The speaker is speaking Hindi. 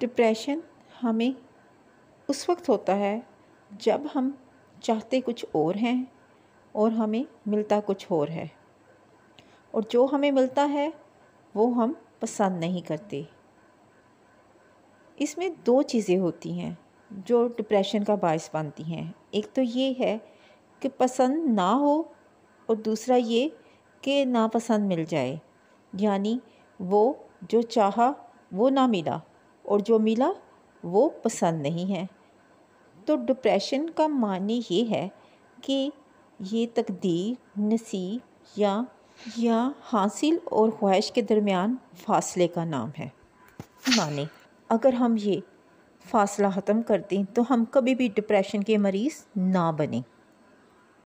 डिप्रेशन हमें उस वक्त होता है जब हम चाहते कुछ और हैं और हमें मिलता कुछ और है और जो हमें मिलता है वो हम पसंद नहीं करते इसमें दो चीज़ें होती हैं जो डिप्रेशन का बायस बनती हैं एक तो ये है कि पसंद ना हो और दूसरा ये कि नापसंद मिल जाए यानी वो जो चाहा वो ना मिला और जो मिला वो पसंद नहीं है तो डिप्रेशन का मान ये है कि ये तकदीर नसीब या या हासिल और ख्वाहिश के दरमियान फासले का नाम है माने अगर हम ये फासला ख़त्म कर दें तो हम कभी भी डिप्रेशन के मरीज़ ना बने